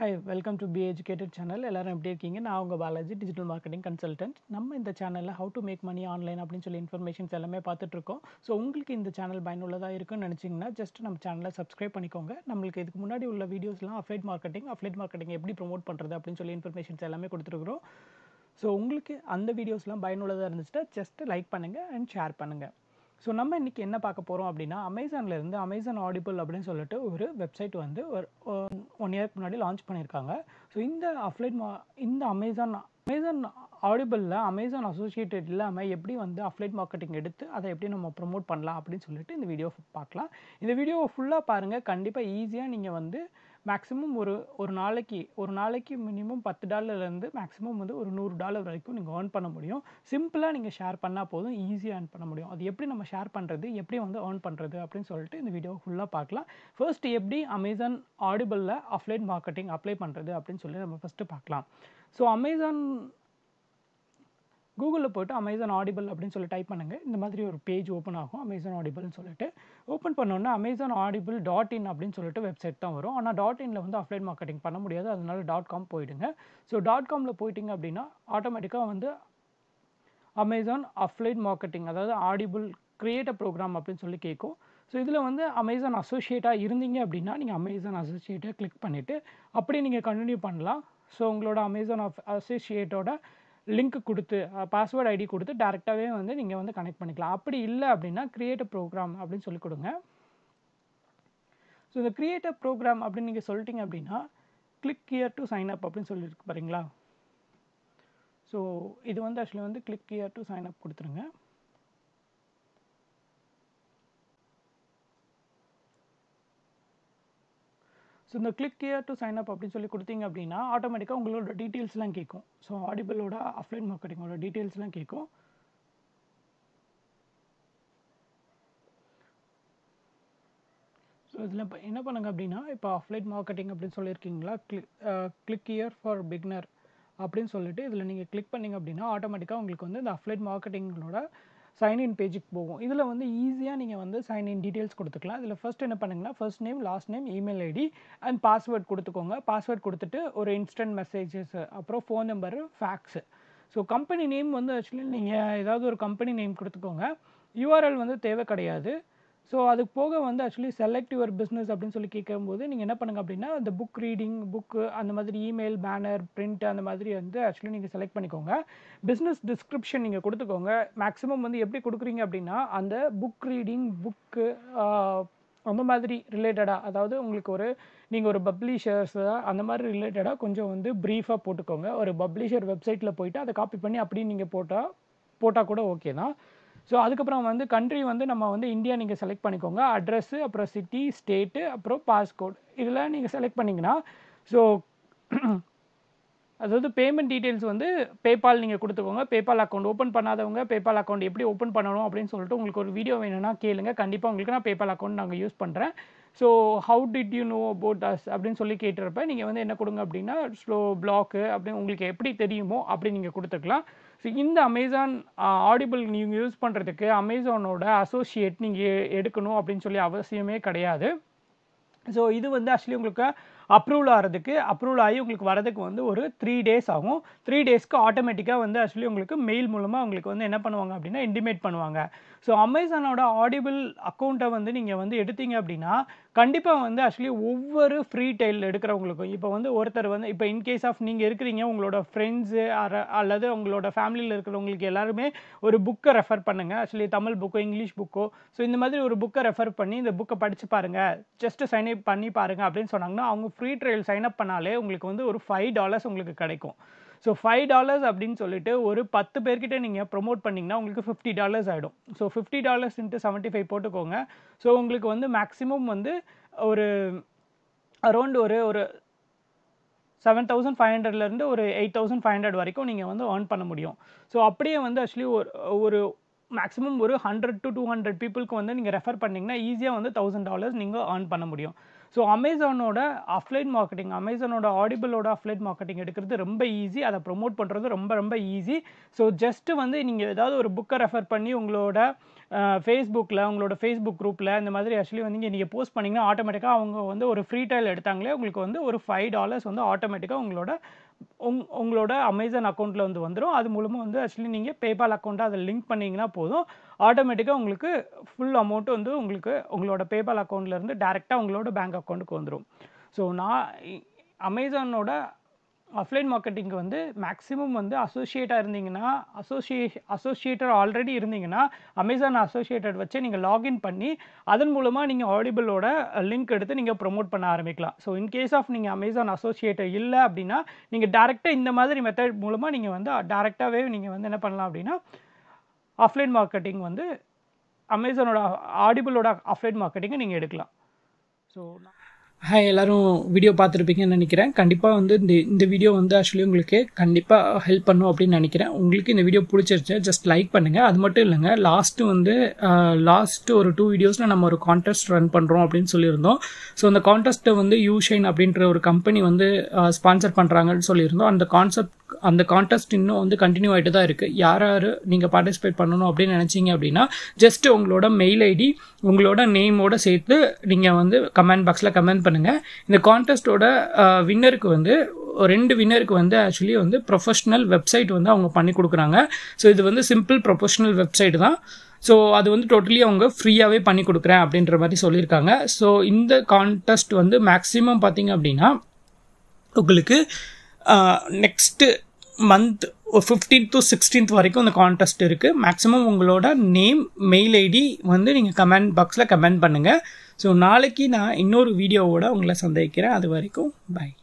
hi welcome to be educated channel எல்லாரும் எப்படி இருக்கீங்க நான் உங்கள் பாலாஜி டிஜிட்டல் மார்க்கெட்டிங் கன்சல்டன்ட் நம்ம இந்த சேனலில் how to make money online அப்படின்னு சொல்லி இன்ஃபர்மேஷன்ஸ் எல்லாமே பார்த்துட்ருக்கோம் ஸோ உங்களுக்கு இந்த சேனல் பயனுள்ளதாக இருக்குன்னு நினச்சிங்கன்னா ஜஸ்ட் நம்ம சேனலை சப்ஸ்கிரைப் பண்ணிக்கோங்க நம்மளுக்கு இதுக்கு முன்னாடி உள்ள வீடியோஸ்லாம் அஃப்லைட் மார்க்கெட்டிங் அஃப்லைட் மார்க்கெட்டிங் எப்படி ப்ரொமோட் பண்ணுறது அப்படின்னு சொல்லி இன்ஃபர்மேஷன்ஸ் எல்லாமே கொடுத்துருக்குறோம் ஸோ உங்களுக்கு அந்த வீடியோஸ்லாம் பயனுள்ளதாக இருந்துச்சுன்னா ஜஸ்ட் லைக் பண்ணுங்கள் அண்ட் ஷேர் பண்ணுங்கள் ஸோ நம்ம இன்றைக்கி என்ன பார்க்க போகிறோம் அப்படின்னா அமேசான்லேருந்து அமேசான் ஆடிபிள் அப்படின்னு சொல்லிட்டு ஒரு வெப்சைட் வந்து ஒரு ஒன் இயர்க்கு முன்னாடி லான்ச் பண்ணியிருக்காங்க ஸோ இந்த அஃப்லைட் மா இந்த அமேசான் அமேசான் ஆடிபிளில் அமேசான் அசோசியேட்டட் இல்லாமல் எப்படி வந்து அஃப்லைட் மார்க்கெட்டிங் எடுத்து அதை எப்படி நம்ம ப்ரொமோட் பண்ணலாம் அப்படின்னு சொல்லிட்டு இந்த வீடியோ பார்க்கலாம் இந்த வீடியோவை ஃபுல்லாக பாருங்கள் கண்டிப்பாக ஈஸியாக நீங்கள் வந்து மேக்ஸிமம் ஒரு ஒரு நாளைக்கு ஒரு நாளைக்கு மினிமம் பத்து டாலர்லேருந்து மேக்ஸிமம் வந்து ஒரு நூறு டாலர் வரைக்கும் நீங்கள் ஏர்ன் பண்ண முடியும் சிம்பிளாக நீங்கள் ஷேர் பண்ணால் போதும் ஈஸியாக ஏர்ன் பண்ண முடியும் அது எப்படி நம்ம ஷேர் பண்ணுறது எப்படி வந்து ஏர்ன் பண்ணுறது அப்படின்னு சொல்லிட்டு இந்த வீடியோ ஃபுல்லாக பார்க்கலாம் ஃபர்ஸ்ட் எப்படி அமேசான் ஆடிபிளில் ஆஃப்லைன் மார்க்கெட்டிங் அப்ளை பண்ணுறது அப்படின்னு சொல்லி நம்ம ஃபஸ்ட்டு பார்க்கலாம் ஸோ அமேசான் கூகுளில் போய்ட்டு அமேசான் ஆடிபிள் அப்படின்னு சொல்லி டைப் பண்ணுங்கள் இந்த மாதிரி ஒரு பேஜ் ஓப்பன் ஆகும் அமேசான் ஆடிபிள்னு சொல்லிட்டு ஓப்பன் பண்ணோன்னா அமேசான் ஆடிபிள் டாட் இன் அப்படின்னு சொல்லிட்டு வெப்சைட் தான் வரும் ஆனால் டாட் இனில் வந்து அஃப்லைன் மார்க்கெட்டிங் பண்ண முடியாது அதனால டாட் காம் போயிடுங்க ஸோ டாட் காமில் போயிட்டீங்க அப்படின்னா ஆட்டோமேட்டிக்காக வந்து அமேசான் அஃப்லைன் மார்க்கெட்டிங் அதாவது ஆடிபிள் கிரியேட் அ ப்ரோக்ராம் அப்படின்னு சொல்லி கேட்கும் ஸோ இதில் வந்து அமேசான் அசோசியேட்டாக இருந்தீங்க அப்படின்னா நீங்கள் அமேசான் அசோசியேட்டை கிளிக் பண்ணிவிட்டு அப்படியே நீங்கள் கண்டினியூ பண்ணலாம் ஸோ உங்களோட அமேசான் அஃப் அசோசியேட்டோட லிங்க் கொடுத்து பாஸ்வேர்ட் ஐடி கொடுத்து டேரெக்டாகவே வந்து நீங்கள் வந்து கனெக்ட் பண்ணிக்கலாம் அப்படி இல்லை அப்படின்னா க்ரியேட் ப்ரோக்ராம் அப்படின்னு சொல்லி கொடுங்க ஸோ இந்த க்ரியேட்டிவ் ப்ரோக்ராம் அப்படின்னு நீங்கள் சொல்லிட்டீங்க அப்படின்னா click here to sign up அப்படின்னு சொல்லியிருக்கு பாருங்களா ஸோ இது வந்து ஆக்சுவலி வந்து click here to sign up கொடுத்துருங்க ஸோ இந்த click here to sign up அப்படின்னு சொல்லி கொடுத்தீங்க அப்படின்னா ஆட்டோமேட்டிக்காக உங்களோட டீட்டெயில்ஸ்லாம் கேட்கும் ஸோ ஆடிபிளோட ஆஃப்லைன் மார்க்கெட்டிங்கோட டீட்டெயில்ஸ்லாம் கேட்கும் ஸோ இதில் இப்போ என்ன பண்ணுங்கள் அப்படின்னா இப்போ ஆஃப்லைன் மார்க்கெட்டிங் அப்படின்னு சொல்லியிருக்கீங்களா click click here for beginner அப்படின்னு சொல்லிட்டு இதில் நீங்கள் கிளிக் பண்ணிங்க அப்படின்னா ஆட்டோமேட்டிக்காக உங்களுக்கு வந்து இந்த அஃப்லைட் மார்க்கெட்டிங்களோட சைன்இன் பேஜுக்கு போகும் இதில் வந்து ஈஸியாக நீங்கள் வந்து சைன்இன் டீட்டெயில்ஸ் கொடுத்துக்கலாம் இதில் ஃபஸ்ட் என்ன பண்ணுங்கன்னா first name last name email ID and password கொடுத்துக்கோங்க பாஸ்வேர்ட் கொடுத்துட்டு ஒரு இன்ஸ்டன்ட் மெசேஜஸ் அப்புறம் phone number fax so company name வந்து ஆக்சுவலி நீங்கள் ஏதாவது ஒரு கம்பெனி நேம் கொடுத்துக்கோங்க யூஆர்எல் வந்து தேவை கிடையாது ஸோ அது போக வந்து ஆக்சுவலி செலக்ட் யுவர் பிஸ்னஸ் அப்படின்னு சொல்லி கேட்கும்போது நீங்கள் என்ன பண்ணுங்க அப்படின்னா அந்த புக் ரீடிங் புக்கு அந்த மாதிரி இமெயில் பேனர் பிரிண்ட் அந்த மாதிரி வந்து ஆக்சுவலி நீங்கள் செலக்ட் பண்ணிக்கோங்க பிஸ்னஸ் டிஸ்கிரிப்ஷன் நீங்கள் கொடுத்துக்கோங்க மேக்ஸிமம் வந்து எப்படி கொடுக்குறீங்க அப்படின்னா அந்த புக் ரீடிங் புக்கு அந்த மாதிரி ரிலேட்டடாக அதாவது உங்களுக்கு ஒரு நீங்கள் ஒரு பப்ளிஷர்ஸ் அந்த மாதிரி ரிலேட்டடாக கொஞ்சம் வந்து ப்ரீஃபாக போட்டுக்கோங்க ஒரு பப்ளிஷர் வெப்சைட்டில் போயிட்டு அதை காப்பி பண்ணி அப்படியே நீங்கள் போட்டால் போட்டால் கூட ஓகே தான் ஸோ அதுக்கப்புறம் வந்து கண்ட்ரி வந்து நம்ம வந்து இந்தியா நீங்கள் செலக்ட் பண்ணிக்கோங்க அட்ரஸ்ஸு அப்புறம் சிட்டி ஸ்டேட்டு அப்புறம் பாஸ்போர்ட் இதெல்லாம் நீங்கள் செலக்ட் பண்ணிங்கன்னா ஸோ அதாவது பேமெண்ட் டீட்டெயில்ஸ் வந்து பேபால் நீங்கள் கொடுத்துக்கோங்க பேபால் அக்கௌண்ட் ஓப்பன் பண்ணாதவங்க பேபால் அக்கௌண்ட் எப்படி ஓப்பன் பண்ணணும் அப்படின்னு சொல்லிட்டு உங்களுக்கு ஒரு வீடியோ வேணும்னா கேளுங்க கண்டிப்பாக உங்களுக்கு நான் பேபால் அக்கௌண்ட் நாங்கள் யூஸ் பண்ணுறேன் so how did you know about us அப்படின்னு சொல்லி கேட்டுறப்ப நீங்கள் வந்து என்ன கொடுங்க அப்படின்னா ஸ்லோ பிளாக்கு அப்படின்னு உங்களுக்கு எப்படி தெரியுமோ அப்படி நீங்கள் கொடுத்துக்கலாம் ஸோ இந்த அமேசான் ஆடிபிள் நீங்கள் யூஸ் பண்ணுறதுக்கு அமேசானோட அசோசியேட் நீங்கள் எடுக்கணும் அப்படின்னு சொல்லி அவசியமே கிடையாது ஸோ இது வந்து ஆக்சுவலி உங்களுக்கு அப்ரூவல் ஆகிறதுக்கு அப்ரூவல் ஆகி உங்களுக்கு வரதுக்கு வந்து ஒரு த்ரீ டேஸ் ஆகும் த்ரீ டேஸ்க்கு ஆட்டோமேட்டிக்காக வந்து ஆக்சுவலி உங்களுக்கு மெயில் மூலமாக உங்களுக்கு வந்து என்ன பண்ணுவாங்க அப்படின்னா இன்டிமேட் பண்ணுவாங்க ஸோ அமேசானோட ஆடிபிள் அக்கௌண்ட்டை வந்து நீங்கள் வந்து எடுத்தீங்க அப்படின்னா கண்டிப்பாக வந்து ஆக்சுவலி ஒவ்வொரு ஃப்ரீ டைல் எடுக்கிறவங்களுக்கும் இப்போ வந்து ஒருத்தர் வந்து இப்போ இன்கேஸ் ஆஃப் நீங்கள் இருக்கிறீங்க உங்களோட ஃப்ரெண்ட்ஸு அல்லது உங்களோட ஃபேமிலியில் இருக்கிறவங்களுக்கு எல்லாருமே ஒரு புக்கை ரெஃபர் பண்ணுங்கள் ஆக்சுவலி தமிழ் புக்கோ இங்கிலீஷ் புக்கோ ஸோ இந்த மாதிரி ஒரு புக்கை ரெஃபர் பண்ணி இந்த புக்கை படித்து பாருங்கள் ஜஸ்ட்டு சைன் அப் பண்ணி பாருங்கள் அப்படின்னு சொன்னாங்கன்னா அவங்க ஃப்ரீ ட்ரையல் சைன் அப் பண்ணாலே உங்களுக்கு வந்து ஒரு ஃபைவ் டாலர்ஸ் உங்களுக்கு கிடைக்கும் ஸோ ஃபைவ் டாலர்ஸ் அப்படின்னு சொல்லிட்டு ஒரு பத்து பேர்கிட்ட நீங்கள் ப்ரொமோட் பண்ணிங்கன்னா உங்களுக்கு ஃபிஃப்டி டாலர்ஸ் ஆகிடும் so fifty dollars into seventy five போட்டுக்கோங்க ஸோ உங்களுக்கு வந்து மேக்ஸிமம் வந்து ஒரு அரௌண்ட் ஒரு ஒரு செவன் தௌசண்ட் ஃபைவ் ஹண்ட்ரட்லேருந்து ஒரு எயிட் தௌசண்ட் ஃபைவ் ஹண்ட்ரட் வரைக்கும் நீங்கள் வந்து ஏர்ன் பண்ண முடியும் ஸோ அப்படியே வந்து ஆக்சுவலி ஒரு ஒரு மேக்ஸிமம் ஒரு ஹண்ட்ரட் டு டூ ஹண்ட்ரட் பீப்புளுக்கு வந்து நீங்கள் ரெஃபர் பண்ணிங்கன்னா ஈஸியாக வந்து தௌசண்ட் டாலர்ஸ் நீங்கள் ஏர்ன் பண்ண முடியும் ஸோ அமேசானோட ஆஃப்லைன் மார்க்கெட்டிங் அமேசானோட ஆடிபிளோட ஆஃப்லைன் மார்க்கெட்டிங் எடுக்கிறது ரொம்ப ஈஸி அதை ப்ரொமோட் பண்ணுறது ரொம்ப ரொம்ப ஈஸி ஸோ ஜஸ்ட்டு வந்து நீங்கள் ஏதாவது ஒரு புக்கை ரெஃபர் பண்ணி உங்களோட ஃபேஸ்புக்கில் உங்களோட ஃபேஸ்புக் குரூப்பில் இந்த மாதிரி ஆக்சுவலி வந்து இங்கே நீங்கள் போஸ்ட் பண்ணிங்கன்னா ஆட்டோமேட்டிக்காக அவங்க வந்து ஒரு ஃப்ரீ டைல் எடுத்தாங்களே உங்களுக்கு வந்து ஒரு ஃபைவ் டாலர்ஸ் வந்து ஆட்டோமேட்டிக்காக உங்களோட உங் உங்களோட அமேசான் அக்கௌண்ட்டில் வந்து வந்துடும் அது மூலமாக வந்து ஆக்சுவலி நீங்கள் பேபால் அக்கௌண்ட்டை அதை லிங்க் பண்ணிங்கன்னா போதும் ஆட்டோமேட்டிக்காக உங்களுக்கு ஃபுல் அமௌண்ட்டு வந்து உங்களுக்கு உங்களோட பேபால் அக்கௌண்ட்லேருந்து டேரெக்டாக உங்களோட பேங்க் அக்கௌண்ட்டுக்கு வந்துடும் ஸோ நான் அமேசானோட அஃப்லைன் மார்க்கெட்டிங்க்கு வந்து மேக்ஸிமம் வந்து அசோசியேட்டாக இருந்தீங்கன்னா அசோசியே அசோசியேட்டர் ஆல்ரெடி இருந்தீங்கன்னா அமேசான் அசோசியேட்டட் வச்சு நீங்கள் லாகின் பண்ணி அதன் மூலமாக நீங்கள் ஆடிபிளோட லிங்க் எடுத்து நீங்கள் ப்ரொமோட் பண்ண ஆரம்பிக்கலாம் ஸோ இன் கேஸ் ஆஃப் நீங்கள் அமேசான் அசோசியேட்டர் இல்லை அப்படின்னா நீங்கள் டேரெக்டாக இந்த மாதிரி மெத்தட் மூலமாக நீங்கள் வந்து டேரெக்டாகவே நீங்கள் வந்து என்ன பண்ணலாம் அப்படின்னா ஆஃப்லைன் மார்க்கெட்டிங் வந்து அமேசானோட ஆடிபிளோட ஆஃப்லைன் மார்க்கெட்டிங்கை நீங்கள் எடுக்கலாம் ஸோ ஹாய் எல்லோரும் வீடியோ பார்த்துருப்பீங்கன்னு நினைக்கிறேன் கண்டிப்பாக வந்து இந்த இந்த வீடியோ வந்து ஆக்சுவலி உங்களுக்கு கண்டிப்பாக ஹெல்ப் பண்ணும் அப்படின்னு நினைக்கிறேன் உங்களுக்கு இந்த வீடியோ பிடிச்சிருச்சு ஜஸ்ட் லைக் பண்ணுங்கள் அது மட்டும் இல்லைங்க லாஸ்ட்டு வந்து லாஸ்ட்டு ஒரு டூ வீடியோஸில் நம்ம ஒரு கான்டெஸ்ட் ரன் பண்ணுறோம் அப்படின்னு சொல்லியிருந்தோம் ஸோ அந்த கான்டெஸ்ட்டை வந்து யூஷைன் அப்படின்ற ஒரு கம்பெனி வந்து ஸ்பான்சர் பண்ணுறாங்கன்னு சொல்லியிருந்தோம் அந்த கான்செப்ட் அந்த கான்டெஸ்ட் இன்னும் வந்து கண்டினியூ ஆகிட்டு தான் இருக்குது யார் யார் நீங்கள் பார்ட்டிசிபேட் பண்ணணும் அப்படின்னு நினச்சிங்க அப்படின்னா ஜஸ்ட் உங்களோட மெயில் ஐடி உங்களோட நேமோட சேர்த்து நீங்கள் வந்து கமெண்ட் பாக்ஸில் கமெண்ட் பண்ணுங்கள் இந்த கான்டெஸ்ட்டோட வின்னருக்கு வந்து ரெண்டு வின்னருக்கு வந்து ஆக்சுவலி வந்து ப்ரொஃபஷ்னல் வெப்சைட் வந்து அவங்க பண்ணி கொடுக்குறாங்க ஸோ இது வந்து சிம்பிள் ப்ரொஃபஷ்னல் வெப்சைட் தான் ஸோ அது வந்து டோட்டலி அவங்க ஃப்ரீயாகவே பண்ணி கொடுக்குறேன் அப்படின்ற மாதிரி சொல்லியிருக்காங்க ஸோ இந்த கான்டெஸ்ட் வந்து மேக்ஸிமம் பார்த்தீங்க அப்படின்னா உங்களுக்கு next month fifteen to sixteenth வரைக்கும் இந்த கான்டெஸ்ட் இருக்குது மேக்ஸிமம் உங்களோட நேம் மெயில் ஐடி வந்து நீங்கள் கமெண்ட் பாக்ஸில் கமெண்ட் பண்ணுங்கள் ஸோ நாளைக்கு நான் இன்னொரு வீடியோவோடு உங்களை சந்திக்கிறேன் அது வரைக்கும் பாய்